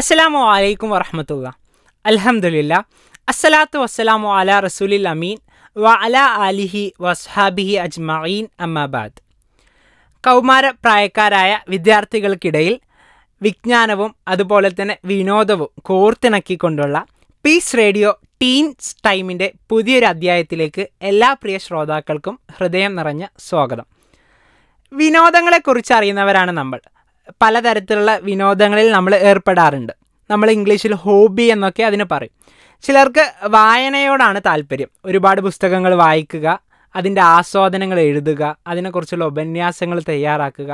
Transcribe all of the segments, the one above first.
അസ്സലാമു അലൈക്കും വറഹമത്തുള്ള അലഹമുല്ല അസ്സലാത്തു വസ്സലാമു അല റസൂലി അമീൻ വ അല അലിഹി വസ്ഹാബിഹി അജ്മീൻ അമ്മാബാദ് കൗമാര പ്രായക്കാരായ വിദ്യാർത്ഥികൾക്കിടയിൽ വിജ്ഞാനവും അതുപോലെ തന്നെ വിനോദവും കോർത്തിണക്കിക്കൊണ്ടുള്ള പീസ് റേഡിയോ ടീൻസ് ടൈമിൻ്റെ പുതിയൊരു അധ്യായത്തിലേക്ക് എല്ലാ പ്രിയ ശ്രോതാക്കൾക്കും ഹൃദയം നിറഞ്ഞ സ്വാഗതം വിനോദങ്ങളെക്കുറിച്ച് അറിയുന്നവരാണ് നമ്മൾ പലതരത്തിലുള്ള വിനോദങ്ങളിൽ നമ്മൾ ഏർപ്പെടാറുണ്ട് നമ്മൾ ഇംഗ്ലീഷിൽ ഹോബി എന്നൊക്കെ അതിന് പറയും ചിലർക്ക് വായനയോടാണ് താല്പര്യം ഒരുപാട് പുസ്തകങ്ങൾ വായിക്കുക അതിൻ്റെ ആസ്വാദനങ്ങൾ എഴുതുക അതിനെക്കുറിച്ചുള്ള ഉപന്യാസങ്ങൾ തയ്യാറാക്കുക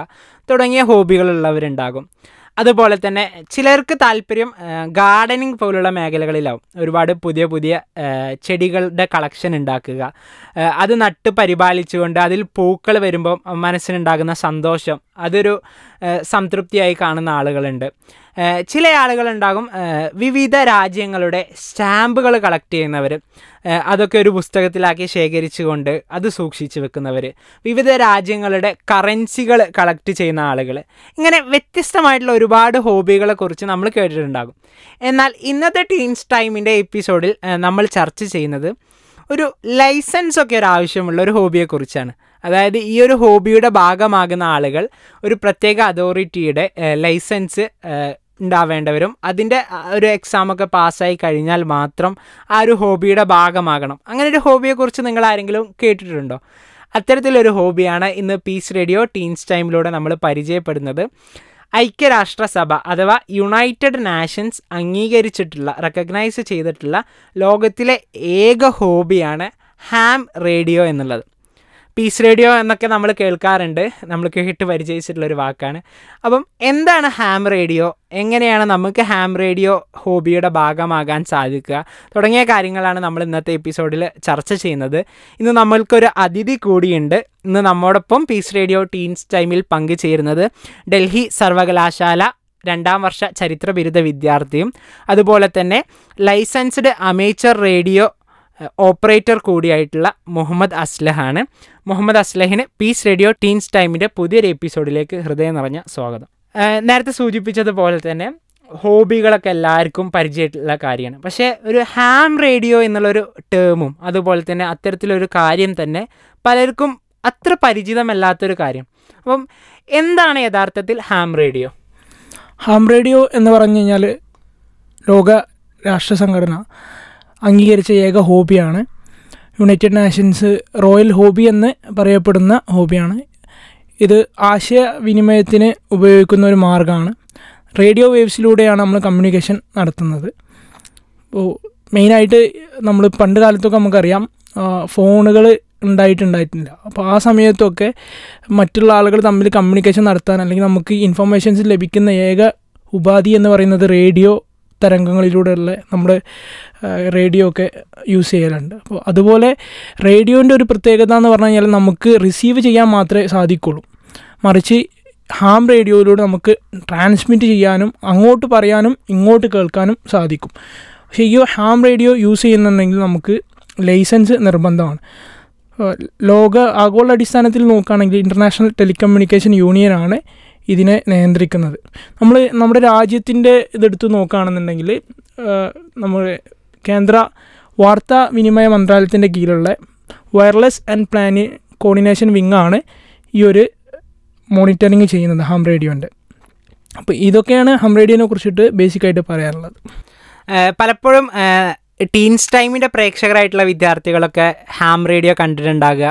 തുടങ്ങിയ ഹോബികളുള്ളവരുണ്ടാകും അതുപോലെ തന്നെ ചിലർക്ക് താല്പര്യം ഗാർഡനിങ് പോലുള്ള മേഖലകളിലാവും ഒരുപാട് പുതിയ പുതിയ ചെടികളുടെ കളക്ഷൻ ഉണ്ടാക്കുക അത് നട്ട് പരിപാലിച്ചുകൊണ്ട് അതിൽ പൂക്കൾ വരുമ്പോൾ മനസ്സിനുണ്ടാകുന്ന സന്തോഷം അതൊരു സംതൃപ്തിയായി കാണുന്ന ആളുകളുണ്ട് ചില ആളുകളുണ്ടാകും വിവിധ രാജ്യങ്ങളുടെ സ്റ്റാമ്പുകൾ കളക്ട് ചെയ്യുന്നവർ അതൊക്കെ ഒരു പുസ്തകത്തിലാക്കി ശേഖരിച്ചുകൊണ്ട് അത് സൂക്ഷിച്ചു വെക്കുന്നവർ വിവിധ രാജ്യങ്ങളുടെ കറൻസികൾ കളക്ട് ചെയ്യുന്ന ആളുകൾ ഇങ്ങനെ വ്യത്യസ്തമായിട്ടുള്ള ഒരുപാട് ഹോബികളെക്കുറിച്ച് നമ്മൾ കേട്ടിട്ടുണ്ടാകും എന്നാൽ ഇന്നത്തെ ടീൻസ് ടൈമിൻ്റെ എപ്പിസോഡിൽ നമ്മൾ ചർച്ച ചെയ്യുന്നത് ഒരു ലൈസൻസ് ഒക്കെ ഒരു ആവശ്യമുള്ള ഒരു ഹോബിയെക്കുറിച്ചാണ് അതായത് ഈ ഒരു ഹോബിയുടെ ഭാഗമാകുന്ന ആളുകൾ ഒരു പ്രത്യേക അതോറിറ്റിയുടെ ലൈസൻസ് ഉണ്ടാവേണ്ടവരും അതിൻ്റെ ഒരു എക്സാമൊക്കെ പാസ്സായി കഴിഞ്ഞാൽ മാത്രം ആ ഒരു ഹോബിയുടെ ഭാഗമാകണം അങ്ങനെ ഒരു ഹോബിയെക്കുറിച്ച് നിങ്ങൾ ആരെങ്കിലും കേട്ടിട്ടുണ്ടോ അത്തരത്തിലൊരു ഹോബിയാണ് ഇന്ന് പീസ് റേഡിയോ ടീൻസ് ടൈമിലൂടെ നമ്മൾ പരിചയപ്പെടുന്നത് ഐക്യരാഷ്ട്രസഭ അഥവാ യുണൈറ്റഡ് നാഷൻസ് അംഗീകരിച്ചിട്ടുള്ള റെക്കഗ്നൈസ് ചെയ്തിട്ടുള്ള ലോകത്തിലെ ഏക ഹോബിയാണ് ഹാം റേഡിയോ എന്നുള്ളത് പീസ് റേഡിയോ എന്നൊക്കെ നമ്മൾ കേൾക്കാറുണ്ട് നമ്മൾ കേട്ട് പരിചയിച്ചിട്ടുള്ളൊരു വാക്കാണ് അപ്പം എന്താണ് ഹാം റേഡിയോ എങ്ങനെയാണ് നമുക്ക് ഹാം റേഡിയോ ഹോബിയുടെ ഭാഗമാകാൻ സാധിക്കുക തുടങ്ങിയ കാര്യങ്ങളാണ് നമ്മൾ ഇന്നത്തെ എപ്പിസോഡിൽ ചർച്ച ചെയ്യുന്നത് ഇന്ന് നമ്മൾക്കൊരു അതിഥി കൂടിയുണ്ട് ഇന്ന് നമ്മോടൊപ്പം പീസ് റേഡിയോ ടീൻസ് ടൈമിൽ പങ്കുചേരുന്നത് ഡൽഹി സർവകലാശാല രണ്ടാം വർഷ ചരിത്ര ബിരുദ വിദ്യാർത്ഥിയും അതുപോലെ തന്നെ ലൈസൻസ്ഡ് അമേച്ചർ റേഡിയോ ഓപ്പറേറ്റർ കൂടിയായിട്ടുള്ള മുഹമ്മദ് അസ്ലഹാണ് മുഹമ്മദ് അസ്ലഹിന് പീസ് റേഡിയോ ടീൻസ് ടൈമിൻ്റെ പുതിയൊരു എപ്പിസോഡിലേക്ക് ഹൃദയം നിറഞ്ഞ സ്വാഗതം നേരത്തെ സൂചിപ്പിച്ചതുപോലെ തന്നെ ഹോബികളൊക്കെ എല്ലാവർക്കും പരിചയമായിട്ടുള്ള കാര്യമാണ് പക്ഷേ ഒരു ഹാം റേഡിയോ എന്നുള്ളൊരു ടേമും അതുപോലെ തന്നെ അത്തരത്തിലൊരു കാര്യം തന്നെ പലർക്കും അത്ര പരിചിതമല്ലാത്തൊരു കാര്യം അപ്പം എന്താണ് യഥാർത്ഥത്തിൽ ഹാം റേഡിയോ ഹാം റേഡിയോ എന്ന് പറഞ്ഞു കഴിഞ്ഞാൽ ലോക രാഷ്ട്ര സംഘടന അംഗീകരിച്ച ഏക ഹോബിയാണ് യുണൈറ്റഡ് നാഷൻസ് റോയൽ ഹോബി എന്ന് പറയപ്പെടുന്ന ഹോബിയാണ് ഇത് ആശയവിനിമയത്തിന് ഉപയോഗിക്കുന്ന ഒരു മാർഗ്ഗമാണ് റേഡിയോ വേവ്സിലൂടെയാണ് നമ്മൾ കമ്മ്യൂണിക്കേഷൻ നടത്തുന്നത് ഇപ്പോൾ മെയിനായിട്ട് നമ്മൾ പണ്ട് കാലത്തൊക്കെ നമുക്കറിയാം ഫോണുകൾ ഉണ്ടായിട്ടുണ്ടായിട്ടില്ല അപ്പോൾ ആ സമയത്തൊക്കെ മറ്റുള്ള ആളുകൾ തമ്മിൽ കമ്മ്യൂണിക്കേഷൻ നടത്താൻ അല്ലെങ്കിൽ നമുക്ക് ഇൻഫർമേഷൻസ് ലഭിക്കുന്ന ഏക ഉപാധി എന്ന് പറയുന്നത് റേഡിയോ തരംഗങ്ങളിലൂടെയുള്ള നമ്മുടെ റേഡിയോ ഒക്കെ യൂസ് ചെയ്യലുണ്ട് അപ്പോൾ അതുപോലെ റേഡിയോൻ്റെ ഒരു പ്രത്യേകത എന്ന് പറഞ്ഞു കഴിഞ്ഞാൽ നമുക്ക് റിസീവ് ചെയ്യാൻ മാത്രമേ സാധിക്കുള്ളൂ മറിച്ച് ഹാം റേഡിയോയിലൂടെ നമുക്ക് ട്രാൻസ്മിറ്റ് ചെയ്യാനും അങ്ങോട്ട് പറയാനും ഇങ്ങോട്ട് കേൾക്കാനും സാധിക്കും പക്ഷേ ഈ ഹാം റേഡിയോ യൂസ് ചെയ്യുന്നുണ്ടെങ്കിൽ നമുക്ക് ലൈസൻസ് നിർബന്ധമാണ് ലോക ആഗോള അടിസ്ഥാനത്തിൽ നോക്കുകയാണെങ്കിൽ ഇൻ്റർനാഷണൽ ടെലികമ്മ്യൂണിക്കേഷൻ യൂണിയനാണ് ഇതിനെ നിയന്ത്രിക്കുന്നത് നമ്മൾ നമ്മുടെ രാജ്യത്തിൻ്റെ ഇതെടുത്ത് നോക്കുകയാണെന്നുണ്ടെങ്കിൽ നമ്മൾ കേന്ദ്ര വാർത്താ വിനിമയ മന്ത്രാലയത്തിൻ്റെ കീഴിലുള്ള വയർലെസ് ആൻഡ് പ്ലാനി കോർഡിനേഷൻ വിങ്ങാണ് ഈ ഒരു മോണിറ്ററിങ് ചെയ്യുന്നത് ഹം റേഡിയോൻ്റെ അപ്പോൾ ഇതൊക്കെയാണ് ഹം റേഡിയോനെ കുറിച്ചിട്ട് ബേസിക്കായിട്ട് പറയാനുള്ളത് പലപ്പോഴും ടീൻസ് ടൈമിൻ്റെ പ്രേക്ഷകരായിട്ടുള്ള വിദ്യാർത്ഥികളൊക്കെ ഹാം റേഡിയോ കണ്ടിട്ടുണ്ടാകുക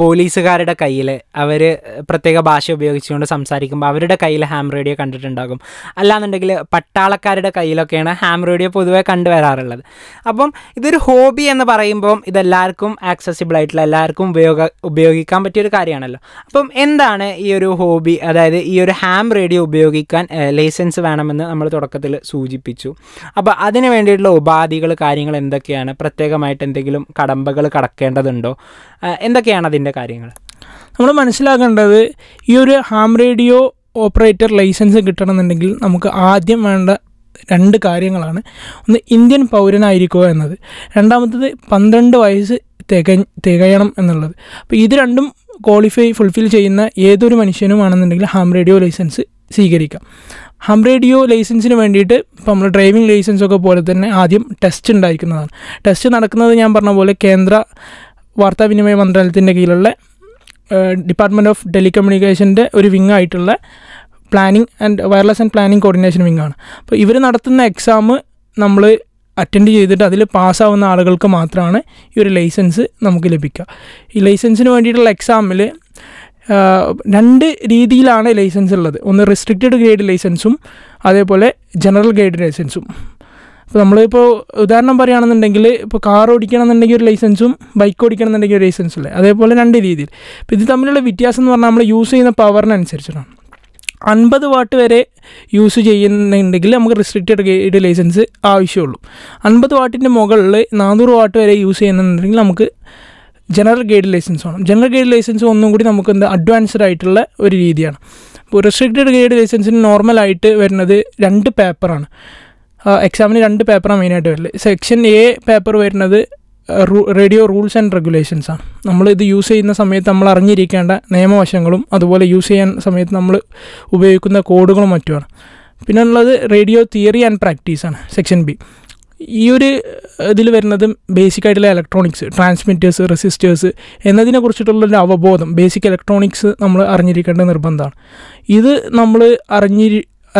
പോലീസുകാരുടെ കയ്യിൽ അവർ പ്രത്യേക ഭാഷ ഉപയോഗിച്ചുകൊണ്ട് സംസാരിക്കുമ്പോൾ അവരുടെ കയ്യിൽ ഹാം റേഡിയോ കണ്ടിട്ടുണ്ടാകും അല്ലാന്നുണ്ടെങ്കിൽ പട്ടാളക്കാരുടെ കയ്യിലൊക്കെയാണ് ഹാം റേഡിയോ പൊതുവേ കണ്ടുവരാറുള്ളത് അപ്പം ഇതൊരു ഹോബി എന്ന് പറയുമ്പോൾ ഇതെല്ലാവർക്കും ആക്സസിബിൾ ആയിട്ടുള്ള എല്ലാവർക്കും ഉപയോഗ ഉപയോഗിക്കാൻ പറ്റിയൊരു കാര്യമാണല്ലോ അപ്പം എന്താണ് ഈ ഒരു ഹോബി അതായത് ഈ ഒരു ഹാം റേഡിയോ ഉപയോഗിക്കാൻ ലൈസൻസ് വേണമെന്ന് നമ്മൾ തുടക്കത്തിൽ സൂചിപ്പിച്ചു അപ്പോൾ അതിന് വേണ്ടിയിട്ടുള്ള ഉപാധികൾ കാര്യങ്ങൾ കാര്യങ്ങൾ എന്തൊക്കെയാണ് പ്രത്യേകമായിട്ട് എന്തെങ്കിലും കടമ്പകൾ കടക്കേണ്ടതുണ്ടോ എന്തൊക്കെയാണ് അതിൻ്റെ കാര്യങ്ങൾ നമ്മൾ മനസ്സിലാക്കേണ്ടത് ഈ ഒരു ഹാം റേഡിയോ ഓപ്പറേറ്റർ ലൈസൻസ് കിട്ടണമെന്നുണ്ടെങ്കിൽ നമുക്ക് ആദ്യം വേണ്ട രണ്ട് കാര്യങ്ങളാണ് ഒന്ന് ഇന്ത്യൻ പൗരനായിരിക്കുക എന്നത് രണ്ടാമത്തത് പന്ത്രണ്ട് വയസ്സ് തിക തികയണം എന്നുള്ളത് അപ്പോൾ ഇത് രണ്ടും ക്വാളിഫൈ ഫുൾഫിൽ ചെയ്യുന്ന ഏതൊരു മനുഷ്യനുമാണെന്നുണ്ടെങ്കിൽ ഹാം റേഡിയോ ലൈസൻസ് സ്വീകരിക്കാം ഹം റേഡിയോ ലൈസൻസിന് വേണ്ടിയിട്ട് ഇപ്പോൾ നമ്മൾ ഡ്രൈവിംഗ് ലൈസൻസ് ഒക്കെ പോലെ തന്നെ ആദ്യം ടെസ്റ്റ് ഉണ്ടായിരിക്കുന്നതാണ് ടെസ്റ്റ് നടക്കുന്നത് ഞാൻ പറഞ്ഞ പോലെ കേന്ദ്ര വാർത്താവിനിമയ മന്ത്രാലയത്തിൻ്റെ കീഴിലുള്ള ഡിപ്പാർട്ട്മെൻറ്റ് ഓഫ് ടെലികമ്മ്യൂണിക്കേഷൻ്റെ ഒരു വിങ് ആയിട്ടുള്ള planning and wireless and planning coordination wing ആണ് അപ്പോൾ ഇവർ നടത്തുന്ന എക്സാം നമ്മൾ അറ്റൻഡ് ചെയ്തിട്ട് അതിൽ പാസ്സാവുന്ന ആളുകൾക്ക് മാത്രമാണ് ഈ ഒരു ലൈസൻസ് നമുക്ക് ലഭിക്കുക ഈ ലൈസൻസിന് വേണ്ടിയിട്ടുള്ള എക്സാമിൽ രണ്ട് രീതിയിലാണ് ലൈസൻസ് ഉള്ളത് ഒന്ന് റെസ്ട്രിക്റ്റഡ് ഗ്രേഡ് ലൈസൻസും അതേപോലെ ജനറൽ ഗ്രേഡ് ലൈസൻസും അപ്പോൾ നമ്മളിപ്പോൾ ഉദാഹരണം പറയുകയാണെന്നുണ്ടെങ്കിൽ ഇപ്പോൾ കാർ ഓടിക്കണമെന്നുണ്ടെങ്കിൽ ഒരു ലൈസൻസും ബൈക്ക് ഓടിക്കണമെന്നുണ്ടെങ്കിൽ ഒരു ലൈസൻസും ഇല്ലേ അതേപോലെ രണ്ട് രീതിയിൽ ഇപ്പോൾ ഇത് തമ്മിലുള്ള വ്യത്യാസം എന്ന് പറഞ്ഞാൽ നമ്മൾ യൂസ് ചെയ്യുന്ന പവറിനനുസരിച്ചിട്ടാണ് അൻപത് വാട്ട് വരെ യൂസ് ചെയ്യുന്നുണ്ടെങ്കിൽ നമുക്ക് റെസ്ട്രിക്റ്റഡ് ഗ്രേഡ് ലൈസൻസ് ആവശ്യമുള്ളൂ അൻപത് വാട്ടിൻ്റെ മുകളിൽ നാനൂറ് വാട്ട് വരെ യൂസ് ചെയ്യുന്നുണ്ടെങ്കിൽ നമുക്ക് ജനറൽ ഗൈഡ് ലൈസൻസ് വേണം ജനറൽ ഗൈഡ് ലൈസൻസ് ഒന്നും കൂടി നമുക്ക് എന്താ അഡ്വാൻസ്ഡ് ആയിട്ടുള്ള ഒരു രീതിയാണ് ഇപ്പോൾ റെസ്ട്രിക്റ്റഡ് ഗൈഡ് ലൈസൻസിന് നോർമലായിട്ട് വരുന്നത് രണ്ട് പേപ്പറാണ് എക്സാമിന് രണ്ട് പേപ്പറാണ് മെയിനായിട്ട് വരുന്നത് സെക്ഷൻ എ പേപ്പർ വരുന്നത് റേഡിയോ റൂൾസ് ആൻഡ് റെഗുലേഷൻസ് ആണ് നമ്മൾ ഇത് യൂസ് ചെയ്യുന്ന സമയത്ത് നമ്മൾ അറിഞ്ഞിരിക്കേണ്ട നിയമവശങ്ങളും അതുപോലെ യൂസ് ചെയ്യാൻ സമയത്ത് നമ്മൾ ഉപയോഗിക്കുന്ന കോഡുകളും മറ്റുമാണ് പിന്നുള്ളത് റേഡിയോ തിയറി ആൻഡ് പ്രാക്ടീസാണ് സെക്ഷൻ ബി ഈ ഒരു ഇതിൽ ബേസിക് ആയിട്ടുള്ള ഇലക്ട്രോണിക്സ് ട്രാൻസ്മിറ്റേഴ്സ് റെസിസ്റ്റേഴ്സ് എന്നതിനെ കുറിച്ചിട്ടുള്ളൊരു അവബോധം ബേസിക് ഇലക്ട്രോണിക്സ് നമ്മൾ അറിഞ്ഞിരിക്കേണ്ട നിർബന്ധമാണ് ഇത് നമ്മൾ അറിഞ്ഞി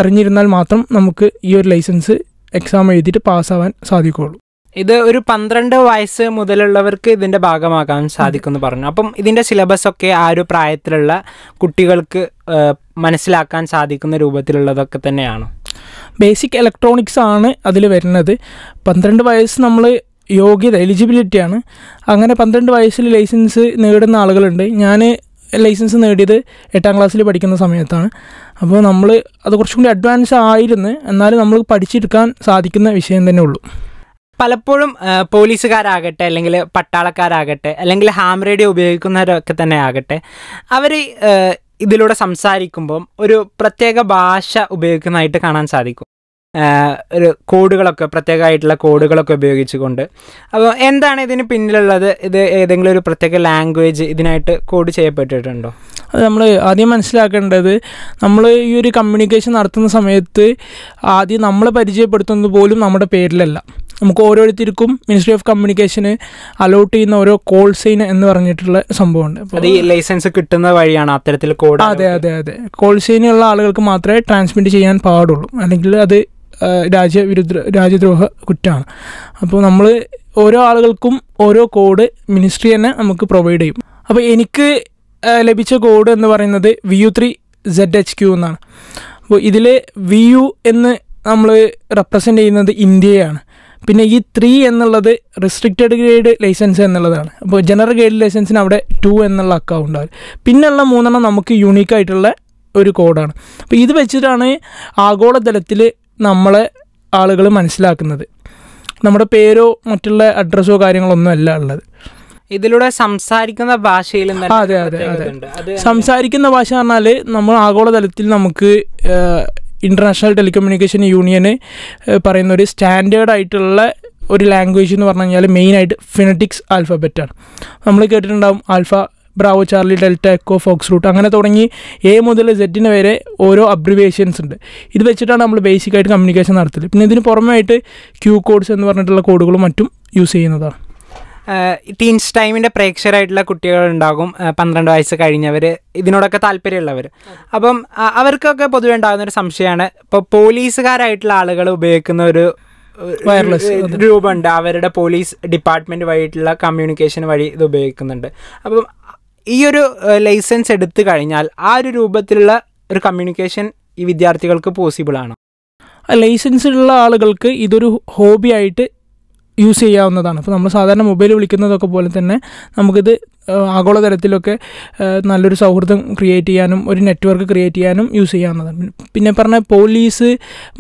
അറിഞ്ഞിരുന്നാൽ മാത്രം നമുക്ക് ഈ ഒരു ലൈസൻസ് എക്സാം എഴുതിയിട്ട് പാസ്സാവാൻ സാധിക്കുകയുള്ളൂ ഇത് ഒരു പന്ത്രണ്ട് വയസ്സ് മുതലുള്ളവർക്ക് ഇതിൻ്റെ ഭാഗമാകാൻ സാധിക്കുമെന്ന് പറഞ്ഞു അപ്പം ഇതിൻ്റെ സിലബസ് ഒക്കെ ആ ഒരു പ്രായത്തിലുള്ള കുട്ടികൾക്ക് മനസ്സിലാക്കാൻ സാധിക്കുന്ന രൂപത്തിലുള്ളതൊക്കെ തന്നെയാണ് ബേസിക് ഇലക്ട്രോണിക്സ് ആണ് അതിൽ വരുന്നത് പന്ത്രണ്ട് വയസ്സ് നമ്മൾ യോഗ്യത എലിജിബിലിറ്റിയാണ് അങ്ങനെ പന്ത്രണ്ട് വയസ്സിൽ ലൈസൻസ് നേടുന്ന ആളുകളുണ്ട് ഞാൻ ലൈസൻസ് നേടിയത് എട്ടാം ക്ലാസ്സിൽ പഠിക്കുന്ന സമയത്താണ് അപ്പോൾ നമ്മൾ അത് കുറച്ചും കൂടി അഡ്വാൻസ് ആയിരുന്നു എന്നാലും നമ്മൾ പഠിച്ചെടുക്കാൻ സാധിക്കുന്ന വിഷയം തന്നെ ഉള്ളൂ പലപ്പോഴും പോലീസുകാരാകട്ടെ അല്ലെങ്കിൽ പട്ടാളക്കാരാകട്ടെ അല്ലെങ്കിൽ ഹാം റേഡിയോ ഉപയോഗിക്കുന്നവരൊക്കെ തന്നെ ആകട്ടെ അവർ ഇതിലൂടെ സംസാരിക്കുമ്പം ഒരു പ്രത്യേക ഭാഷ ഉപയോഗിക്കുന്നതായിട്ട് കാണാൻ സാധിക്കും ഒരു കോഡുകളൊക്കെ പ്രത്യേകമായിട്ടുള്ള കോഡുകളൊക്കെ ഉപയോഗിച്ചുകൊണ്ട് അപ്പോൾ എന്താണ് ഇതിന് പിന്നിലുള്ളത് ഇത് ഏതെങ്കിലും ഒരു പ്രത്യേക ലാംഗ്വേജ് ഇതിനായിട്ട് കോഡ് ചെയ്യപ്പെട്ടിട്ടുണ്ടോ അത് നമ്മൾ ആദ്യം മനസ്സിലാക്കേണ്ടത് നമ്മൾ ഈ ഒരു കമ്മ്യൂണിക്കേഷൻ നടത്തുന്ന സമയത്ത് ആദ്യം നമ്മളെ പരിചയപ്പെടുത്തുന്നത് പോലും നമ്മുടെ പേരിലല്ല നമുക്ക് ഓരോരുത്തർക്കും മിനിസ്ട്രി ഓഫ് കമ്മ്യൂണിക്കേഷന് അലോട്ട് ചെയ്യുന്ന ഓരോ കോൾ സൈൻ എന്ന് പറഞ്ഞിട്ടുള്ള സംഭവമുണ്ട് ലൈസൻസ് കിട്ടുന്ന വഴിയാണ് അത്തരത്തിൽ കോഡ് അതെ അതെ അതെ കോൾ സൈനുള്ള ആളുകൾക്ക് മാത്രമേ ട്രാൻസ്മിറ്റ് ചെയ്യാൻ പാടുള്ളൂ അല്ലെങ്കിൽ അത് രാജ്യവിരുദ്ധ രാജ്യദ്രോഹ കുറ്റമാണ് അപ്പോൾ നമ്മൾ ഓരോ ആളുകൾക്കും ഓരോ കോഡ് മിനിസ്ട്രി തന്നെ നമുക്ക് പ്രൊവൈഡ് ചെയ്യും അപ്പോൾ എനിക്ക് ലഭിച്ച കോഡ് എന്ന് പറയുന്നത് V U three Z H Q എന്നാണ് അപ്പോൾ ഇതിൽ വി യു എന്ന് നമ്മൾ റെപ്രസെൻ്റ് ചെയ്യുന്നത് ഇന്ത്യയാണ് പിന്നെ ഈ ത്രീ എന്നുള്ളത് റെസ്ട്രിക്റ്റഡ് ഗ്രേഡ് ലൈസൻസ് എന്നുള്ളതാണ് അപ്പോൾ ജനറൽ ഗ്രേഡ് ലൈസൻസിന് അവിടെ ടു എന്നുള്ള അക്കൗണ്ട് ആവും പിന്നെയുള്ള മൂന്നെണ്ണം നമുക്ക് യുണീക്കായിട്ടുള്ള ഒരു കോഡാണ് അപ്പോൾ ഇത് വെച്ചിട്ടാണ് ആഗോളതലത്തിൽ നമ്മളെ ആളുകൾ മനസ്സിലാക്കുന്നത് നമ്മുടെ പേരോ മറ്റുള്ള അഡ്രസ്സോ കാര്യങ്ങളൊന്നും അല്ല ഉള്ളത് ഇതിലൂടെ സംസാരിക്കുന്ന ഭാഷയിൽ അതെ അതെ അതെ സംസാരിക്കുന്ന ഭാഷ പറഞ്ഞാൽ നമ്മൾ ആഗോളതലത്തിൽ നമുക്ക് ഇൻ്റർനാഷണൽ ടെലികമ്മ്യൂണിക്കേഷൻ യൂണിയന് പറയുന്ന ഒരു സ്റ്റാൻഡേർഡ് ആയിട്ടുള്ള ഒരു ലാംഗ്വേജ് എന്ന് പറഞ്ഞു കഴിഞ്ഞാൽ മെയിനായിട്ട് ഫിനറ്റിക്സ് ആൽഫബറ്റാണ് നമ്മൾ കേട്ടിട്ടുണ്ടാവും alpha bravo charlie delta echo foxtrot അങ്ങനെ തുടങ്ങി എ മുതൽ സെറ്റിന് വരെ ഓരോ അബ്രിവേഷൻസ് ഉണ്ട് ഇത് വെച്ചിട്ടാണ് നമ്മൾ ബേസിക്കായിട്ട് കമ്മ്യൂണിക്കേഷൻ നടത്തുന്നത് പിന്നെ ഇതിന് പുറമെ ആയിട്ട് ക്യൂ കോഡ്സ് എന്ന് പറഞ്ഞിട്ടുള്ള കോഡുകളും മറ്റും യൂസ് ചെയ്യുന്നതാണ് ടീൻസ് ടൈമിൻ്റെ പ്രേക്ഷകരായിട്ടുള്ള കുട്ടികളുണ്ടാകും പന്ത്രണ്ട് വയസ്സ് കഴിഞ്ഞവർ ഇതിനോടൊക്കെ താല്പര്യമുള്ളവർ അപ്പം അവർക്കൊക്കെ പൊതുവെ ഉണ്ടാകുന്ന ഒരു സംശയമാണ് ഇപ്പോൾ പോലീസുകാരായിട്ടുള്ള ആളുകൾ ഉപയോഗിക്കുന്ന ഒരു വയർലെസ് രൂപമുണ്ട് അവരുടെ പോലീസ് ഡിപ്പാർട്ട്മെൻറ്റ് വഴിയിട്ടുള്ള കമ്മ്യൂണിക്കേഷൻ വഴി ഇത് ഉപയോഗിക്കുന്നുണ്ട് അപ്പം ഈ ഒരു ലൈസൻസ് എടുത്തു കഴിഞ്ഞാൽ ആ ഒരു രൂപത്തിലുള്ള ഒരു കമ്മ്യൂണിക്കേഷൻ ഈ വിദ്യാർത്ഥികൾക്ക് പോസിബിൾ ആണ് ലൈസൻസ് ഉള്ള ആളുകൾക്ക് ഇതൊരു ഹോബിയായിട്ട് യൂസ് ചെയ്യാവുന്നതാണ് അപ്പോൾ നമ്മൾ സാധാരണ മൊബൈൽ വിളിക്കുന്നതൊക്കെ പോലെ തന്നെ നമുക്കിത് ആഗോളതരത്തിലൊക്കെ നല്ലൊരു സൗഹൃദം ക്രിയേറ്റ് ചെയ്യാനും ഒരു നെറ്റ്വർക്ക് ക്രിയേറ്റ് ചെയ്യാനും യൂസ് ചെയ്യാവുന്നതാണ് പിന്നെ പറഞ്ഞ പോലീസ്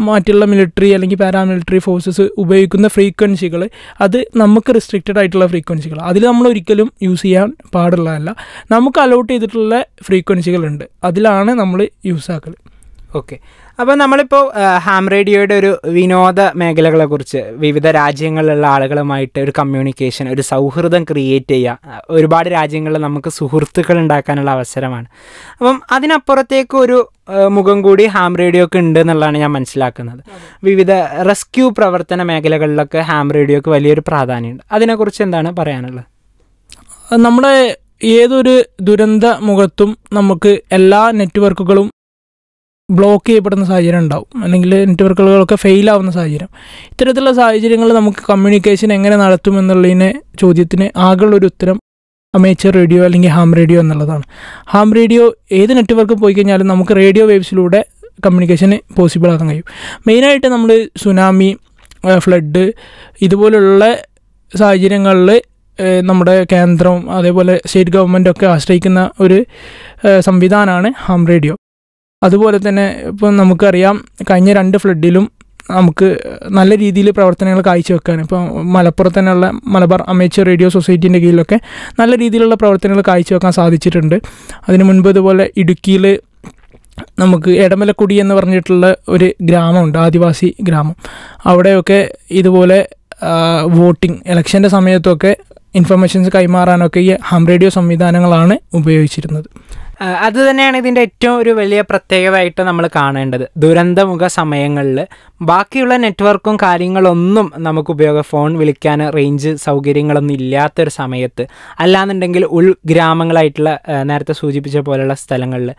മറ്റുള്ള മിലിറ്ററി അല്ലെങ്കിൽ പാരാമിലിറ്ററി ഫോഴ്സസ് ഉപയോഗിക്കുന്ന ഫ്രീക്വൻസികൾ അത് നമുക്ക് റെസ്ട്രിക്റ്റഡ് ആയിട്ടുള്ള ഫ്രീക്വൻസികൾ അതിൽ നമ്മൾ ഒരിക്കലും യൂസ് ചെയ്യാൻ പാടുള്ളതല്ല നമുക്ക് അലോട്ട് ചെയ്തിട്ടുള്ള ഫ്രീക്വൻസികളുണ്ട് അതിലാണ് നമ്മൾ യൂസ് ആക്കൽ ഓക്കെ അപ്പോൾ നമ്മളിപ്പോൾ ഹാം റേഡിയോയുടെ ഒരു വിനോദ മേഖലകളെക്കുറിച്ച് വിവിധ രാജ്യങ്ങളിലുള്ള ആളുകളുമായിട്ട് ഒരു കമ്മ്യൂണിക്കേഷൻ ഒരു സൗഹൃദം ക്രിയേറ്റ് ചെയ്യുക ഒരുപാട് രാജ്യങ്ങളിൽ നമുക്ക് സുഹൃത്തുക്കൾ ഉണ്ടാക്കാനുള്ള അവസരമാണ് അപ്പം അതിനപ്പുറത്തേക്ക് ഒരു മുഖം കൂടി ഹാം റേഡിയോക്ക് ഉണ്ട് എന്നുള്ളതാണ് ഞാൻ മനസ്സിലാക്കുന്നത് വിവിധ റെസ്ക്യൂ പ്രവർത്തന മേഖലകളിലൊക്കെ ഹാം റേഡിയോക്ക് വലിയൊരു പ്രാധാന്യമുണ്ട് അതിനെക്കുറിച്ച് എന്താണ് പറയാനുള്ളത് നമ്മുടെ ഏതൊരു ദുരന്ത മുഖത്തും നമുക്ക് എല്ലാ നെറ്റ്വർക്കുകളും ബ്ലോക്ക് ചെയ്യപ്പെടുന്ന സാഹചര്യം ഉണ്ടാവും അല്ലെങ്കിൽ നെറ്റ്വർക്കുകളൊക്കെ ഫെയിൽ ആവുന്ന സാഹചര്യം ഇത്തരത്തിലുള്ള സാഹചര്യങ്ങൾ നമുക്ക് കമ്മ്യൂണിക്കേഷൻ എങ്ങനെ നടത്തും എന്നുള്ളതിനെ ചോദ്യത്തിന് ആകെയുള്ളൊരു ഉത്തരം അമേച്ചർ റേഡിയോ അല്ലെങ്കിൽ ഹാം റേഡിയോ എന്നുള്ളതാണ് ഹാം റേഡിയോ ഏത് നെറ്റ്വർക്ക് പോയി കഴിഞ്ഞാലും നമുക്ക് റേഡിയോ വേവ്സിലൂടെ കമ്മ്യൂണിക്കേഷൻ പോസിബിൾ ആക്കാൻ കഴിയും മെയിനായിട്ട് നമ്മൾ സുനാമി ഫ്ലഡ് ഇതുപോലുള്ള സാഹചര്യങ്ങളിൽ നമ്മുടെ കേന്ദ്രവും അതേപോലെ സ്റ്റേറ്റ് ഗവൺമെൻറ്റൊക്കെ ആശ്രയിക്കുന്ന ഒരു സംവിധാനമാണ് ഹാം റേഡിയോ അതുപോലെ തന്നെ ഇപ്പം നമുക്കറിയാം കഴിഞ്ഞ രണ്ട് ഫ്ലഡിലും നമുക്ക് നല്ല രീതിയിൽ പ്രവർത്തനങ്ങൾ കാഴ്ചവെക്കാൻ ഇപ്പോൾ മലപ്പുറത്ത് തന്നെയുള്ള മലബാർ അമേച്ചർ റേഡിയോ സൊസൈറ്റീൻ്റെ കീഴിലൊക്കെ നല്ല രീതിയിലുള്ള പ്രവർത്തനങ്ങൾ കാഴ്ചവെക്കാൻ സാധിച്ചിട്ടുണ്ട് അതിന് മുൻപ് ഇതുപോലെ ഇടുക്കിയിൽ നമുക്ക് എടമലക്കുടി എന്ന് പറഞ്ഞിട്ടുള്ള ഒരു ഗ്രാമമുണ്ട് ആദിവാസി ഗ്രാമം അവിടെയൊക്കെ ഇതുപോലെ വോട്ടിംഗ് ഇലക്ഷൻ്റെ സമയത്തൊക്കെ ഇൻഫർമേഷൻസ് കൈമാറാനൊക്കെ ഈ ഹം റേഡിയോ സംവിധാനങ്ങളാണ് ഉപയോഗിച്ചിരുന്നത് അത് തന്നെയാണ് ഇതിൻ്റെ ഏറ്റവും ഒരു വലിയ പ്രത്യേകതയായിട്ട് നമ്മൾ കാണേണ്ടത് ദുരന്തമുഖ സമയങ്ങളിൽ ബാക്കിയുള്ള നെറ്റ്വർക്കും കാര്യങ്ങളൊന്നും നമുക്ക് ഉപയോഗം ഫോൺ വിളിക്കാൻ റേഞ്ച് സൗകര്യങ്ങളൊന്നും ഇല്ലാത്തൊരു സമയത്ത് അല്ലാന്നുണ്ടെങ്കിൽ ഉൾഗ്രാമങ്ങളായിട്ടുള്ള നേരത്തെ സൂചിപ്പിച്ച പോലെയുള്ള സ്ഥലങ്ങളിൽ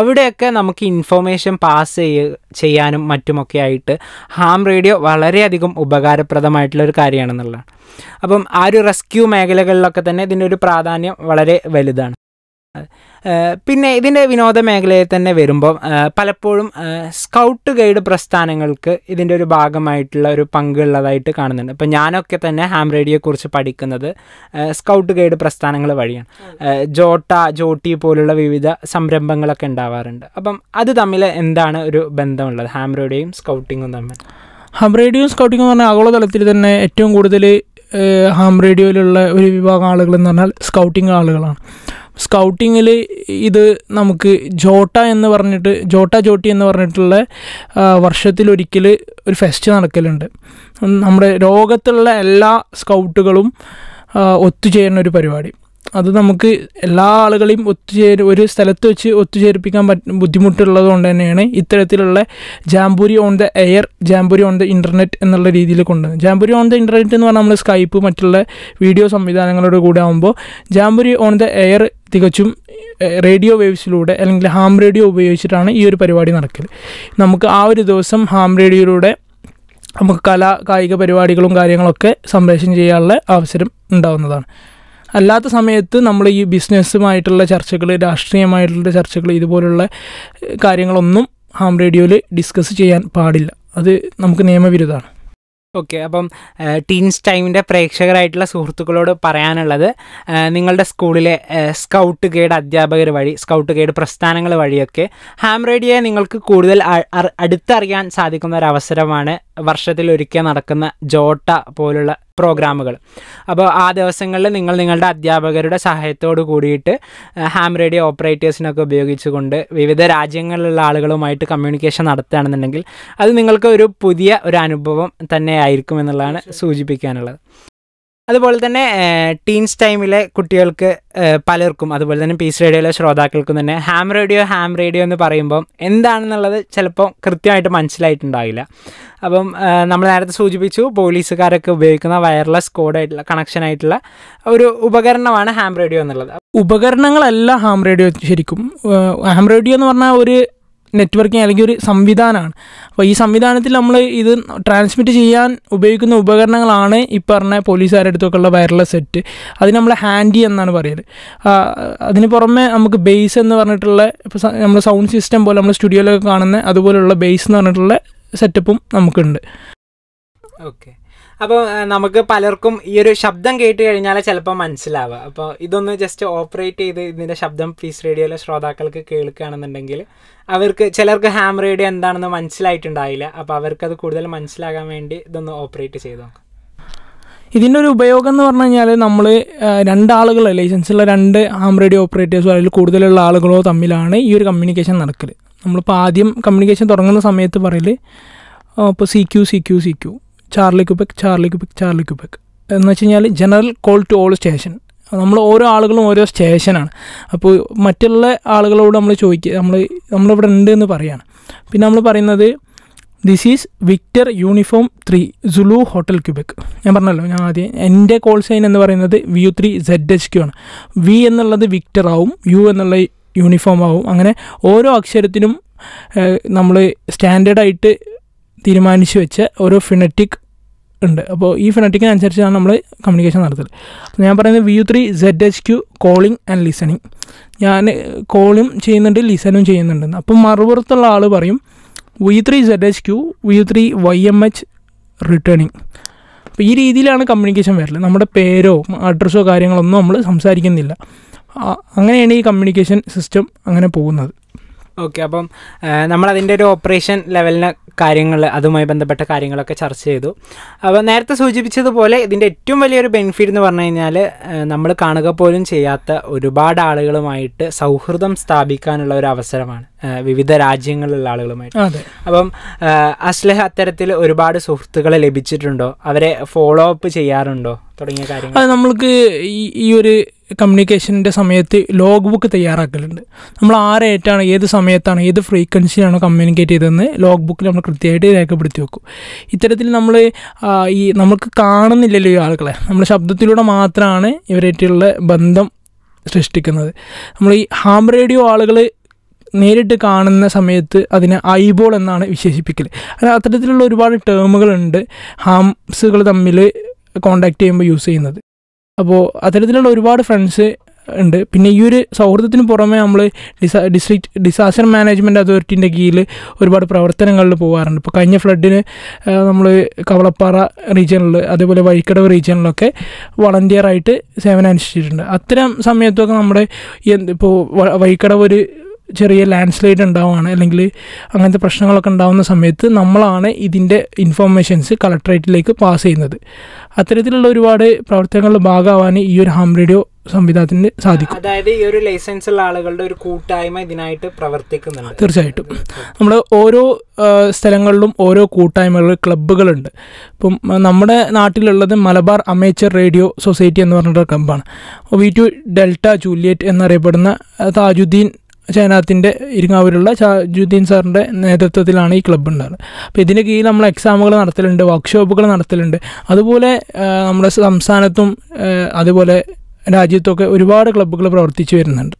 അവിടെയൊക്കെ നമുക്ക് ഇൻഫോർമേഷൻ പാസ് ചെയ്യ ചെയ്യാനും മറ്റുമൊക്കെ ആയിട്ട് ഹാം റേഡിയോ വളരെയധികം ഉപകാരപ്രദമായിട്ടുള്ള ഒരു കാര്യമാണെന്നുള്ളതാണ് അപ്പം ആ ഒരു റെസ്ക്യൂ മേഖലകളിലൊക്കെ തന്നെ ഇതിൻ്റെ ഒരു പ്രാധാന്യം വളരെ വലുതാണ് പിന്നെ ഇതിൻ്റെ വിനോദ മേഖലയിൽ തന്നെ വരുമ്പോൾ പലപ്പോഴും സ്കൗട്ട് ഗൈഡ് പ്രസ്ഥാനങ്ങൾക്ക് ഇതിൻ്റെ ഒരു ഭാഗമായിട്ടുള്ള ഒരു പങ്കുള്ളതായിട്ട് കാണുന്നുണ്ട് ഇപ്പം ഞാനൊക്കെ തന്നെ ഹാം റേഡിയോയെക്കുറിച്ച് പഠിക്കുന്നത് സ്കൗട്ട് ഗൈഡ് പ്രസ്ഥാനങ്ങൾ വഴിയാണ് ജോട്ട ജോട്ടി പോലുള്ള വിവിധ സംരംഭങ്ങളൊക്കെ ഉണ്ടാവാറുണ്ട് അപ്പം അത് തമ്മിൽ എന്താണ് ഒരു ബന്ധമുള്ളത് ഹാം റേഡിയോയും സ്കൗട്ടിങ്ങും തമ്മിൽ ഹാം റേഡിയോയും സ്കൗട്ടിങ്ങും എന്ന് പറഞ്ഞാൽ ആഗോളതലത്തിൽ തന്നെ ഏറ്റവും കൂടുതൽ ഹാം റേഡിയോയിലുള്ള ഒരു വിഭാഗം ആളുകൾ എന്ന് പറഞ്ഞാൽ സ്കൗട്ടിങ് ആളുകളാണ് സ്കൗട്ടിങ്ങിൽ ഇത് നമുക്ക് ജോട്ട എന്ന് പറഞ്ഞിട്ട് ജോട്ട ജോട്ടി എന്ന് പറഞ്ഞിട്ടുള്ള വർഷത്തിലൊരിക്കൽ ഒരു ഫെസ്റ്റ് നടക്കലുണ്ട് നമ്മുടെ ലോകത്തുള്ള എല്ലാ സ്കൗട്ടുകളും ഒത്തുചേരുന്ന ഒരു പരിപാടി അത് നമുക്ക് എല്ലാ ആളുകളെയും ഒത്തുചേര് ഒരു സ്ഥലത്ത് വെച്ച് ഒത്തുചേരിപ്പിക്കാൻ പറ്റ ബുദ്ധിമുട്ടുള്ളത് കൊണ്ട് തന്നെയാണ് ഇത്തരത്തിലുള്ള jamboree on the air jamboree on the internet എന്നുള്ള രീതിയിൽ കൊണ്ടുവന്നത് ജാമ്പൂരി ഓൺ ദ ഇൻ്റർനെറ്റ് എന്ന് പറഞ്ഞാൽ നമ്മൾ സ്കൈപ്പ് മറ്റുള്ള വീഡിയോ സംവിധാനങ്ങളോട് കൂടെ ആകുമ്പോൾ ജാമ്പൂരി ഓൺ ദ എയർ തികച്ചും റേഡിയോ വേവ്സിലൂടെ അല്ലെങ്കിൽ ഹാം റേഡിയോ ഉപയോഗിച്ചിട്ടാണ് ഈ ഒരു പരിപാടി നടക്കൽ നമുക്ക് ആ ഒരു ദിവസം ഹാം റേഡിയോയിലൂടെ നമുക്ക് കലാ കായിക പരിപാടികളും കാര്യങ്ങളൊക്കെ സംപ്രേഷണം ചെയ്യാനുള്ള അവസരം ഉണ്ടാവുന്നതാണ് അല്ലാത്ത സമയത്ത് നമ്മൾ ഈ ബിസിനസ്സുമായിട്ടുള്ള ചർച്ചകൾ രാഷ്ട്രീയമായിട്ടുള്ള ചർച്ചകൾ ഇതുപോലുള്ള കാര്യങ്ങളൊന്നും ഹാം റേഡിയോയിൽ ഡിസ്കസ് ചെയ്യാൻ പാടില്ല അത് നമുക്ക് നിയമവിരുദ്ധമാണ് ഓക്കെ അപ്പം ടീൻസ് ടൈമിൻ്റെ പ്രേക്ഷകരായിട്ടുള്ള സുഹൃത്തുക്കളോട് പറയാനുള്ളത് നിങ്ങളുടെ സ്കൂളിലെ സ്കൗട്ട് ഗൈഡ് അധ്യാപകർ വഴി സ്കൗട്ട് ഗൈഡ് പ്രസ്ഥാനങ്ങൾ വഴിയൊക്കെ ഹാം റേഡിയോയെ നിങ്ങൾക്ക് കൂടുതൽ അടുത്തറിയാൻ സാധിക്കുന്ന ഒരു അവസരമാണ് വർഷത്തിൽ ഒരിക്കൽ നടക്കുന്ന ജോട്ട പോലുള്ള പ്രോഗ്രാമുകൾ അപ്പോൾ ആ ദിവസങ്ങളിൽ നിങ്ങൾ നിങ്ങളുടെ അധ്യാപകരുടെ സഹായത്തോട് കൂടിയിട്ട് ഹാം റേഡിയോ ഓപ്പറേറ്റേഴ്സിനൊക്കെ ഉപയോഗിച്ചുകൊണ്ട് വിവിധ രാജ്യങ്ങളിലുള്ള ആളുകളുമായിട്ട് കമ്മ്യൂണിക്കേഷൻ നടത്തുകയാണെന്നുണ്ടെങ്കിൽ അത് നിങ്ങൾക്ക് ഒരു പുതിയ ഒരു അനുഭവം തന്നെ ആയിരിക്കും എന്നുള്ളതാണ് സൂചിപ്പിക്കാനുള്ളത് അതുപോലെ തന്നെ ടീൻസ് ടൈമിലെ കുട്ടികൾക്ക് പലർക്കും അതുപോലെ തന്നെ പീസ് റേഡിയോയിലെ ശ്രോതാക്കൾക്കും തന്നെ ഹാം റേഡിയോ ഹാം റേഡിയോ എന്ന് പറയുമ്പോൾ എന്താണെന്നുള്ളത് ചിലപ്പോൾ കൃത്യമായിട്ട് മനസ്സിലായിട്ടുണ്ടാവില്ല അപ്പം നമ്മൾ നേരത്തെ സൂചിപ്പിച്ചു പോലീസുകാരൊക്കെ ഉപയോഗിക്കുന്ന വയർലെസ് കോഡായിട്ടുള്ള ആയിട്ടുള്ള ഒരു ഉപകരണമാണ് ഹാം റേഡിയോ എന്നുള്ളത് ഉപകരണങ്ങളല്ല ഹാം റേഡിയോ ശരിക്കും ഹാം റേഡിയോ എന്ന് പറഞ്ഞാൽ ഒരു നെറ്റ്വർക്കിംഗ് അല്ലെങ്കിൽ ഒരു സംവിധാനമാണ് അപ്പോൾ ഈ സംവിധാനത്തിൽ നമ്മൾ ഇത് ട്രാൻസ്മിറ്റ് ചെയ്യാൻ ഉപയോഗിക്കുന്ന ഉപകരണങ്ങളാണ് ഈ പറഞ്ഞ പോലീസുകാരുടെ ഉള്ള വയർലെസ് സെറ്റ് അത് നമ്മൾ ഹാൻഡി എന്നാണ് പറയുന്നത് അതിന് പുറമെ നമുക്ക് ബേസ് എന്ന് പറഞ്ഞിട്ടുള്ള ഇപ്പോൾ നമ്മൾ സൗണ്ട് സിസ്റ്റം പോലെ നമ്മൾ സ്റ്റുഡിയോയിലൊക്കെ കാണുന്ന അതുപോലെയുള്ള ബേസ് എന്ന് പറഞ്ഞിട്ടുള്ള സെറ്റപ്പും നമുക്കുണ്ട് ഓക്കെ അപ്പോൾ നമുക്ക് പലർക്കും ഈ ഒരു ശബ്ദം കേട്ട് കഴിഞ്ഞാൽ ചിലപ്പോൾ മനസ്സിലാവുക അപ്പോൾ ഇതൊന്ന് ജസ്റ്റ് ഓപ്പറേറ്റ് ചെയ്ത് ഇതിൻ്റെ ശബ്ദം പീസ് റേഡിയോയിലെ ശ്രോതാക്കൾക്ക് കേൾക്കുകയാണെന്നുണ്ടെങ്കിൽ അവർക്ക് ചിലർക്ക് ഹാം റേഡിയോ എന്താണെന്ന് മനസ്സിലായിട്ടുണ്ടായില്ല അപ്പം അവർക്കത് കൂടുതൽ മനസ്സിലാകാൻ വേണ്ടി ഇതൊന്ന് ഓപ്പറേറ്റ് ചെയ്തു നോക്കാം ഇതിൻ്റെ ഒരു ഉപയോഗം എന്ന് പറഞ്ഞു കഴിഞ്ഞാൽ നമ്മൾ രണ്ടാളുകൾ ലൈസൻസുള്ള രണ്ട് ഹാം റേഡിയോ ഓപ്പറേറ്റേഴ്സോ അല്ലെങ്കിൽ കൂടുതലുള്ള ആളുകളോ തമ്മിലാണ് ഈ ഒരു കമ്മ്യൂണിക്കേഷൻ നടക്കൽ നമ്മളിപ്പോൾ ആദ്യം കമ്മ്യൂണിക്കേഷൻ തുടങ്ങുന്ന സമയത്ത് പറയൽ ഇപ്പോൾ C Q C Q C Q Charlie Quebec Charlie Quebec Charlie Quebec എന്ന് വെച്ച് കഴിഞ്ഞാൽ general call to all station നമ്മൾ ഓരോ ആളുകളും ഓരോ സ്റ്റേഷനാണ് അപ്പോൾ മറ്റുള്ള ആളുകളോട് നമ്മൾ ചോദിക്കുക നമ്മൾ നമ്മളിവിടെ ഉണ്ട് എന്ന് പറയാണ് പിന്നെ നമ്മൾ പറയുന്നത് this is Victor uniform three Zulu hotel Quebec ഞാൻ പറഞ്ഞല്ലോ ഞാൻ ആദ്യം എൻ്റെ കോൾ സൈൻ എന്ന് പറയുന്നത് U three Z H Q ആണ് വി എന്നുള്ളത് വിക്ടർ ആവും യു എന്നുള്ള യൂണിഫോം ആവും അങ്ങനെ ഓരോ അക്ഷരത്തിനും നമ്മൾ സ്റ്റാൻഡേർഡായിട്ട് തീരുമാനിച്ചു വെച്ച ഓരോ ഫിനറ്റിക് ഉണ്ട് അപ്പോൾ ഈ അനുസരിച്ചാണ് നമ്മൾ കമ്മ്യൂണിക്കേഷൻ നടത്തൽ അപ്പോൾ ഞാൻ പറയുന്നത് U three Z H Q calling and listening ഞാൻ കോളും ചെയ്യുന്നുണ്ട് ലിസണും ചെയ്യുന്നുണ്ട് അപ്പം മറുപുറത്തുള്ള ആൾ പറയും V three Z H Q V three Y M H returning അപ്പോൾ ഈ രീതിയിലാണ് കമ്മ്യൂണിക്കേഷൻ വരൽ നമ്മുടെ പേരോ അഡ്രസ്സോ കാര്യങ്ങളൊന്നും നമ്മൾ സംസാരിക്കുന്നില്ല അങ്ങനെയാണ് ഈ കമ്മ്യൂണിക്കേഷൻ സിസ്റ്റം അങ്ങനെ പോകുന്നത് ഓക്കെ അപ്പം നമ്മളതിൻ്റെ ഒരു ഓപ്പറേഷൻ ലെവലിനെ കാര്യങ്ങൾ അതുമായി ബന്ധപ്പെട്ട കാര്യങ്ങളൊക്കെ ചർച്ച ചെയ്തു അപ്പോൾ നേരത്തെ സൂചിപ്പിച്ചതുപോലെ ഇതിൻ്റെ ഏറ്റവും വലിയൊരു ബെനിഫിറ്റ് എന്ന് പറഞ്ഞു കഴിഞ്ഞാൽ നമ്മൾ കാണുക പോലും ചെയ്യാത്ത ഒരുപാട് ആളുകളുമായിട്ട് സൗഹൃദം സ്ഥാപിക്കാനുള്ള ഒരു അവസരമാണ് വിവിധ രാജ്യങ്ങളിലുള്ള ആളുകളുമായിട്ട് അപ്പം അസ്ലഹ അത്തരത്തിൽ ഒരുപാട് സുഹൃത്തുക്കളെ ലഭിച്ചിട്ടുണ്ടോ അവരെ ഫോളോ അപ്പ് ചെയ്യാറുണ്ടോ തുടങ്ങിയ കാര്യങ്ങൾ അത് നമ്മൾക്ക് ഈ ഒരു കമ്മ്യൂണിക്കേഷൻ്റെ സമയത്ത് ലോഗ് ബുക്ക് തയ്യാറാക്കലുണ്ട് നമ്മൾ ആരേറ്റാണ് ഏത് സമയത്താണ് ഏത് ഫ്രീക്വൻസിയാണ് കമ്മ്യൂണിക്കേറ്റ് ചെയ്തതെന്ന് ലോഗ് ബുക്കിൽ നമ്മൾ കൃത്യമായിട്ട് രേഖപ്പെടുത്തി വെക്കും ഇത്തരത്തിൽ നമ്മൾ ഈ നമുക്ക് കാണുന്നില്ലല്ലോ ഈ ആളുകളെ നമ്മൾ ശബ്ദത്തിലൂടെ മാത്രമാണ് ഇവരായിട്ടുള്ള ബന്ധം സൃഷ്ടിക്കുന്നത് നമ്മൾ ഈ ഹാം റേഡിയോ ആളുകൾ നേരിട്ട് കാണുന്ന സമയത്ത് അതിനെ ഐബോൾ എന്നാണ് വിശേഷിപ്പിക്കൽ അത്തരത്തിലുള്ള ഒരുപാട് ടേമുകളുണ്ട് ഹാംസുകൾ തമ്മിൽ കോണ്ടാക്ട് ചെയ്യുമ്പോൾ യൂസ് ചെയ്യുന്നത് അപ്പോൾ അത്തരത്തിലുള്ള ഒരുപാട് ഫ്രണ്ട്സ് ഉണ്ട് പിന്നെ ഈ ഒരു സൗഹൃദത്തിന് പുറമെ നമ്മൾ ഡിസാ ഡിസ്ട്രിക്ട് ഡിസാസ്റ്റർ മാനേജ്മെൻറ്റ് അതോറിറ്റിൻ്റെ കീഴിൽ ഒരുപാട് പ്രവർത്തനങ്ങളിൽ പോകാറുണ്ട് ഇപ്പോൾ കഴിഞ്ഞ ഫ്ലഡിന് നമ്മൾ കവളപ്പാറ റീജിയനിൽ അതേപോലെ വഴിക്കടവ് റീജിയനിലൊക്കെ വളണ്ടിയറായിട്ട് സേവനം അനുഷ്ഠിച്ചിട്ടുണ്ട് അത്തരം സമയത്തൊക്കെ നമ്മുടെ ഇപ്പോൾ വഴിക്കടവ് ഒരു ചെറിയ ലാൻഡ് സ്ലൈഡ് ഉണ്ടാവുകയാണ് അല്ലെങ്കിൽ അങ്ങനത്തെ പ്രശ്നങ്ങളൊക്കെ ഉണ്ടാകുന്ന സമയത്ത് നമ്മളാണ് ഇതിൻ്റെ ഇൻഫോർമേഷൻസ് കളക്ട്രേറ്റിലേക്ക് പാസ് ചെയ്യുന്നത് അത്തരത്തിലുള്ള ഒരുപാട് പ്രവർത്തനങ്ങളുടെ ഭാഗമാവാൻ ഈ ഒരു ഹാം റേഡിയോ സംവിധാനത്തിന് സാധിക്കും അതായത് ഈ ഒരു ലൈസൻസ് ഉള്ള ആളുകളുടെ ഒരു കൂട്ടായ്മ ഇതിനായിട്ട് പ്രവർത്തിക്കുന്നുണ്ട് തീർച്ചയായിട്ടും നമ്മൾ ഓരോ സ്ഥലങ്ങളിലും ഓരോ കൂട്ടായ്മകൾ ക്ലബ്ബുകളുണ്ട് ഇപ്പം നമ്മുടെ നാട്ടിലുള്ളത് മലബാർ അമേച്ചർ റേഡിയോ സൊസൈറ്റി എന്ന് പറഞ്ഞിട്ടൊരു ക്ലബ്ബാണ് വി ടു ഡെൽറ്റ ജൂലിയറ്റ് എന്നറിയപ്പെടുന്ന താജുദ്ദീൻ ചേനാത്തിൻ്റെ ഇരിങ്ങാവൂരുള്ള ഷാജുദ്ദീൻ സാറിൻ്റെ നേതൃത്വത്തിലാണ് ഈ ക്ലബ്ബ് ഉണ്ടാകുന്നത് അപ്പോൾ ഇതിന് കീഴിൽ നമ്മൾ എക്സാമുകൾ നടത്തലുണ്ട് വർക്ക്ഷോപ്പുകൾ നടത്തലുണ്ട് അതുപോലെ നമ്മുടെ സംസ്ഥാനത്തും അതുപോലെ രാജ്യത്തൊക്കെ ഒരുപാട് ക്ലബ്ബുകൾ പ്രവർത്തിച്ചു വരുന്നുണ്ട്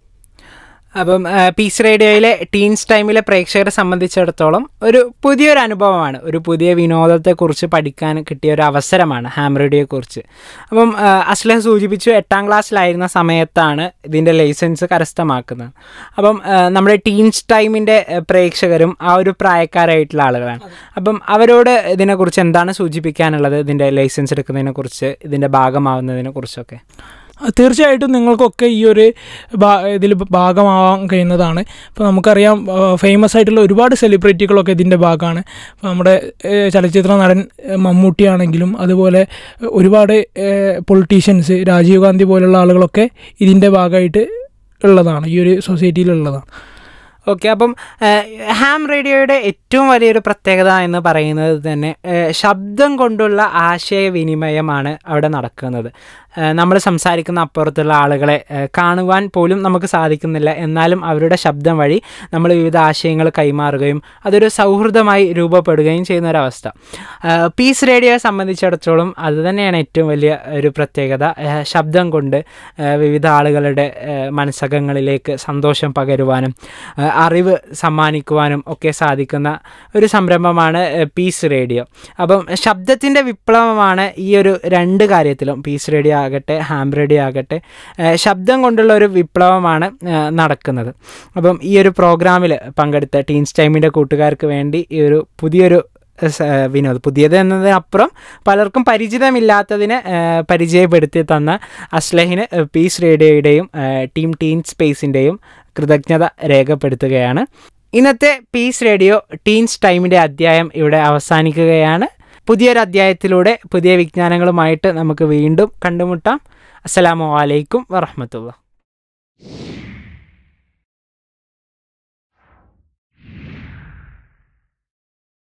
അപ്പം പീസ് റേഡിയോയിലെ ടീൻസ് ടൈമിലെ പ്രേക്ഷകരെ സംബന്ധിച്ചിടത്തോളം ഒരു പുതിയൊരു അനുഭവമാണ് ഒരു പുതിയ വിനോദത്തെക്കുറിച്ച് പഠിക്കാൻ കിട്ടിയ ഒരു അവസരമാണ് ഹാം റേഡിയോയെക്കുറിച്ച് അപ്പം അസ്ലഹ സൂചിപ്പിച്ചു എട്ടാം ക്ലാസ്സിലായിരുന്ന സമയത്താണ് ഇതിൻ്റെ ലൈസൻസ് കരസ്ഥമാക്കുന്നത് അപ്പം നമ്മുടെ ടീൻസ് ടൈമിൻ്റെ പ്രേക്ഷകരും ആ ഒരു പ്രായക്കാരായിട്ടുള്ള ആളുകളാണ് അപ്പം അവരോട് ഇതിനെക്കുറിച്ച് എന്താണ് സൂചിപ്പിക്കാനുള്ളത് ഇതിൻ്റെ ലൈസൻസ് എടുക്കുന്നതിനെക്കുറിച്ച് ഇതിൻ്റെ ഭാഗമാവുന്നതിനെക്കുറിച്ചൊക്കെ തീർച്ചയായിട്ടും നിങ്ങൾക്കൊക്കെ ഈ ഒരു ഇതിൽ ഭാഗമാവാൻ കഴിയുന്നതാണ് ഇപ്പോൾ നമുക്കറിയാം ഫേമസ് ആയിട്ടുള്ള ഒരുപാട് സെലിബ്രിറ്റികളൊക്കെ ഇതിൻ്റെ ഭാഗമാണ് ഇപ്പോൾ നമ്മുടെ ചലച്ചിത്ര നടൻ മമ്മൂട്ടിയാണെങ്കിലും അതുപോലെ ഒരുപാട് പൊളിറ്റീഷ്യൻസ് രാജീവ് ഗാന്ധി പോലുള്ള ആളുകളൊക്കെ ഇതിൻ്റെ ഭാഗമായിട്ട് ഉള്ളതാണ് ഈ ഒരു സൊസൈറ്റിയിലുള്ളതാണ് ഓക്കെ അപ്പം ഹാം റേഡിയോയുടെ ഏറ്റവും വലിയൊരു പ്രത്യേകത എന്ന് പറയുന്നത് തന്നെ ശബ്ദം കൊണ്ടുള്ള ആശയവിനിമയമാണ് അവിടെ നടക്കുന്നത് നമ്മൾ സംസാരിക്കുന്ന അപ്പുറത്തുള്ള ആളുകളെ കാണുവാൻ പോലും നമുക്ക് സാധിക്കുന്നില്ല എന്നാലും അവരുടെ ശബ്ദം വഴി നമ്മൾ വിവിധ ആശയങ്ങൾ കൈമാറുകയും അതൊരു സൗഹൃദമായി രൂപപ്പെടുകയും ചെയ്യുന്ന ഒരവസ്ഥ പീസ് റേഡിയോയെ സംബന്ധിച്ചിടത്തോളം അതുതന്നെയാണ് ഏറ്റവും വലിയ ഒരു പ്രത്യേകത ശബ്ദം കൊണ്ട് വിവിധ ആളുകളുടെ മനസ്സകങ്ങളിലേക്ക് സന്തോഷം പകരുവാനും അറിവ് സമ്മാനിക്കുവാനും ഒക്കെ സാധിക്കുന്ന ഒരു സംരംഭമാണ് പീസ് റേഡിയോ അപ്പം ശബ്ദത്തിൻ്റെ വിപ്ലവമാണ് ഈ ഒരു രണ്ട് കാര്യത്തിലും പീസ് റേഡിയോ ആകട്ടെ ഹാംബ്രഡി ആകട്ടെ ശബ്ദം കൊണ്ടുള്ള ഒരു വിപ്ലവമാണ് നടക്കുന്നത് അപ്പം ഈ ഒരു പ്രോഗ്രാമിൽ പങ്കെടുത്ത ടീൻസ് ടൈമിൻ്റെ കൂട്ടുകാർക്ക് വേണ്ടി ഈ ഒരു പുതിയൊരു വിനോദ് പുതിയത് എന്നതിനപ്പുറം പലർക്കും പരിചിതമില്ലാത്തതിനെ പരിചയപ്പെടുത്തി തന്ന അസ്ലഹിന് പീസ് റേഡിയോയുടെയും ടീം ടീൻ സ്പേസിൻ്റെയും കൃതജ്ഞത രേഖപ്പെടുത്തുകയാണ് ഇന്നത്തെ പീസ് റേഡിയോ ടീൻസ് ടൈമിൻ്റെ അധ്യായം ഇവിടെ അവസാനിക്കുകയാണ് പുതിയൊരധ്യായത്തിലൂടെ പുതിയ വിജ്ഞാനങ്ങളുമായിട്ട് നമുക്ക് വീണ്ടും കണ്ടുമുട്ടാം അസ്സലാമു അലൈക്കും വറഹമത്തുള്ള